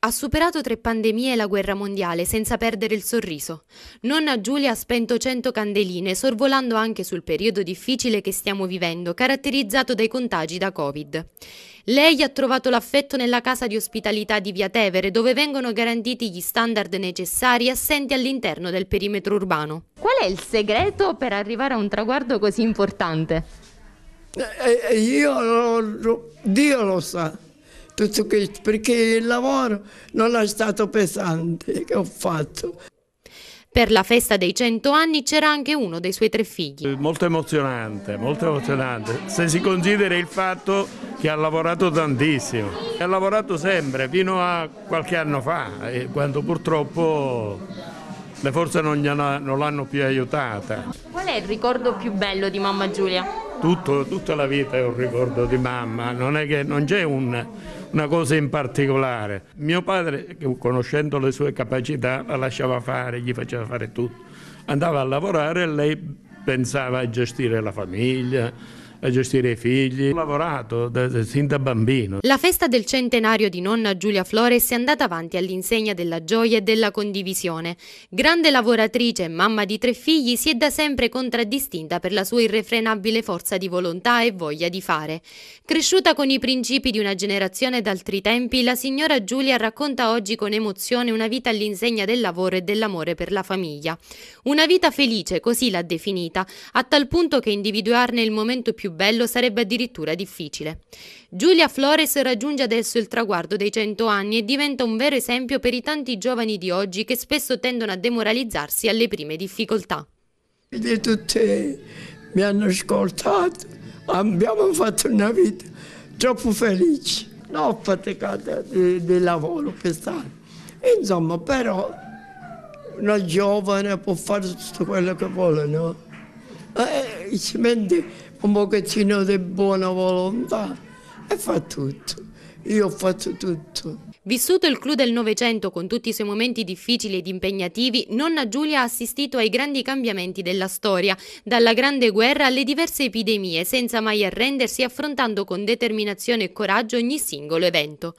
Ha superato tre pandemie e la guerra mondiale senza perdere il sorriso. Nonna Giulia ha spento cento candeline, sorvolando anche sul periodo difficile che stiamo vivendo, caratterizzato dai contagi da Covid. Lei ha trovato l'affetto nella casa di ospitalità di Via Tevere, dove vengono garantiti gli standard necessari assenti all'interno del perimetro urbano. Qual è il segreto per arrivare a un traguardo così importante? Eh, eh, io lo, lo, Dio lo sa tutto questo, perché il lavoro non è stato pesante che ho fatto. Per la festa dei 100 anni c'era anche uno dei suoi tre figli. Molto emozionante, molto emozionante, se si considera il fatto che ha lavorato tantissimo. Ha lavorato sempre, fino a qualche anno fa, quando purtroppo le forze non l'hanno più aiutata. Qual è il ricordo più bello di mamma Giulia? tutto, tutta la vita è un ricordo di mamma, non, è che, non c'è un, una cosa in particolare. Mio padre, conoscendo le sue capacità, la lasciava fare, gli faceva fare tutto. Andava a lavorare e lei pensava a gestire la famiglia, a gestire i figli, ho lavorato sin da bambino. La festa del centenario di nonna Giulia Flores è andata avanti all'insegna della gioia e della condivisione. Grande lavoratrice e mamma di tre figli, si è da sempre contraddistinta per la sua irrefrenabile forza di volontà e voglia di fare. Cresciuta con i principi di una generazione d'altri tempi, la signora Giulia racconta oggi con emozione una vita all'insegna del lavoro e dell'amore per la famiglia. Una vita felice, così l'ha definita, a tal punto che individuarne il momento più più bello sarebbe addirittura difficile. Giulia Flores raggiunge adesso il traguardo dei 100 anni e diventa un vero esempio per i tanti giovani di oggi che spesso tendono a demoralizzarsi alle prime difficoltà. Di tutti mi hanno ascoltato, abbiamo fatto una vita troppo felice, non ho faticato di, di lavoro quest'anno. Insomma, però una giovane può fare tutto quello che vuole, no? Eh, un pochettino di buona volontà e fa tutto. Io ho fatto tutto. Vissuto il clou del Novecento con tutti i suoi momenti difficili ed impegnativi, nonna Giulia ha assistito ai grandi cambiamenti della storia, dalla Grande Guerra alle diverse epidemie, senza mai arrendersi affrontando con determinazione e coraggio ogni singolo evento.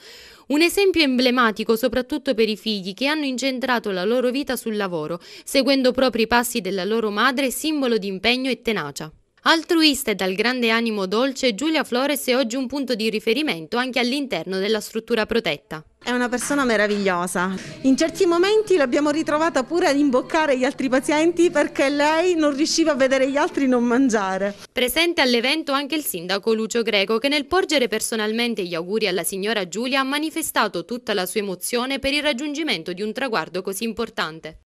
Un esempio emblematico soprattutto per i figli che hanno incentrato la loro vita sul lavoro, seguendo proprio i passi della loro madre, simbolo di impegno e tenacia. Altruista e dal grande animo dolce, Giulia Flores è oggi un punto di riferimento anche all'interno della struttura protetta. È una persona meravigliosa. In certi momenti l'abbiamo ritrovata pure ad imboccare gli altri pazienti perché lei non riusciva a vedere gli altri non mangiare. Presente all'evento anche il sindaco Lucio Greco che nel porgere personalmente gli auguri alla signora Giulia ha manifestato tutta la sua emozione per il raggiungimento di un traguardo così importante.